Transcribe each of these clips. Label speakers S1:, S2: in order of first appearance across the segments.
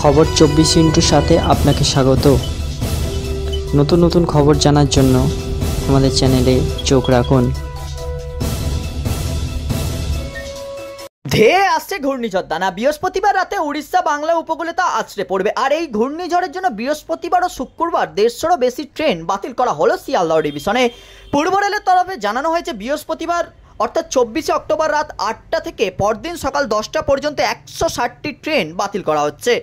S1: খবর চব্বিশ ইন্টুর সাথে আপনাকে স্বাগত নতুন নতুন খবর জানার জন্য আমাদের চ্যানেলে চোখ রাখুন
S2: ধেয়ে আসছে ঘূর্ণিঝড় দানা বৃহস্পতিবার রাতে উড়িষ্যা বাংলা উপকূলে তা আছড়ে পড়বে আর এই ঘূর্ণিঝড়ের জন্য বৃহস্পতিবার ও শুক্রবার দেড়শোরও বেশি ট্রেন বাতিল করা হলো শিয়ালদহ ডিভিশনে পূর্ব রেলের তরফে জানানো হয়েছে বৃহস্পতিবার অর্থাৎ চব্বিশে অক্টোবর রাত আটটা থেকে পরদিন সকাল দশটা পর্যন্ত একশো ষাটটি ট্রেন বাতিল করা হচ্ছে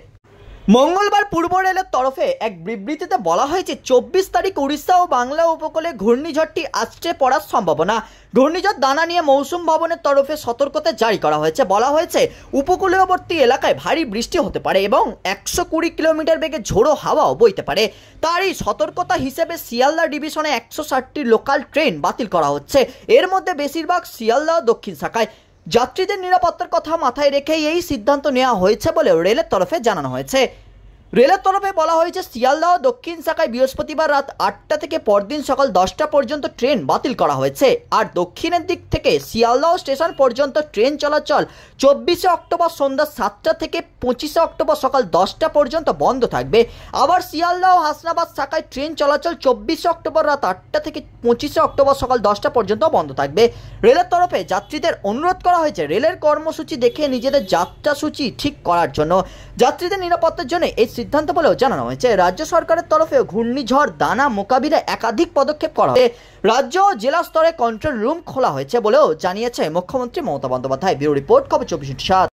S2: মঙ্গলবার পূর্ব রেলের তরফে এক বিবৃতিতে বলা হয়েছে চব্বিশ তারিখ উড়িষ্যা ও বাংলা উপকূলে ঘূর্ণিঝড়টি আসছে পড়ার সম্ভাবনা ঘূর্ণিঝড় দানা নিয়ে মৌসুম ভবনের তরফে সতর্কতা জারি করা হয়েছে বলা হয়েছে উপকূলীয়বর্তী এলাকায় ভারী বৃষ্টি হতে পারে এবং একশো কুড়ি কিলোমিটার বেগে ঝোড়ো হাওয়াও বইতে পারে তার এই সতর্কতা হিসেবে শিয়ালদা ডিভিশনে একশো ষাটটি লোকাল ট্রেন বাতিল করা হচ্ছে এর মধ্যে বেশিরভাগ শিয়ালদা দক্ষিণ শাখায় যাত্রীদের নিরাপত্তার কথা মাথায় রেখেই এই সিদ্ধান্ত নেওয়া হয়েছে বলেও রেলের তরফে জানানো হয়েছে রেলের তরফে বলা হয়েছে শিয়ালদহ দক্ষিণ শাখায় বৃহস্পতিবার রাত আটটা থেকে পরদিন সকাল দশটা পর্যন্ত ট্রেন বাতিল করা হয়েছে আর দক্ষিণের দিক থেকে শিয়ালদহ স্টেশন পর্যন্ত ট্রেন চলাচল চব্বিশে অক্টোবর সন্ধ্যা সাতটা থেকে পঁচিশে অক্টোবর সকাল দশটা পর্যন্ত বন্ধ থাকবে আবার শিয়ালদহ হাসনাবাদ শাখায় ট্রেন চলাচল চব্বিশে অক্টোবর রাত আটটা থেকে পঁচিশে অক্টোবর সকাল দশটা পর্যন্ত বন্ধ থাকবে রেলের তরফে যাত্রীদের অনুরোধ করা হয়েছে রেলের কর্মসূচি দেখে নিজেদের যাত্রাসূচি ঠিক করার জন্য যাত্রীদের নিরাপত্তার জন্য এই সিদ্ধান্ত বলেও জানানো হয়েছে রাজ্য সরকারের তরফে ঘূর্ণিঝড় দানা মোকাবিলায় একাধিক পদক্ষেপ করা হবে রাজ্য ও জেলা স্তরে কন্ট্রোল রুম খোলা হয়েছে বলেও জানিয়েছে মুখ্যমন্ত্রী মমতা বন্দ্যোপাধ্যায় ব্যুরো রিপোর্ট খবর চব্বিশ সাত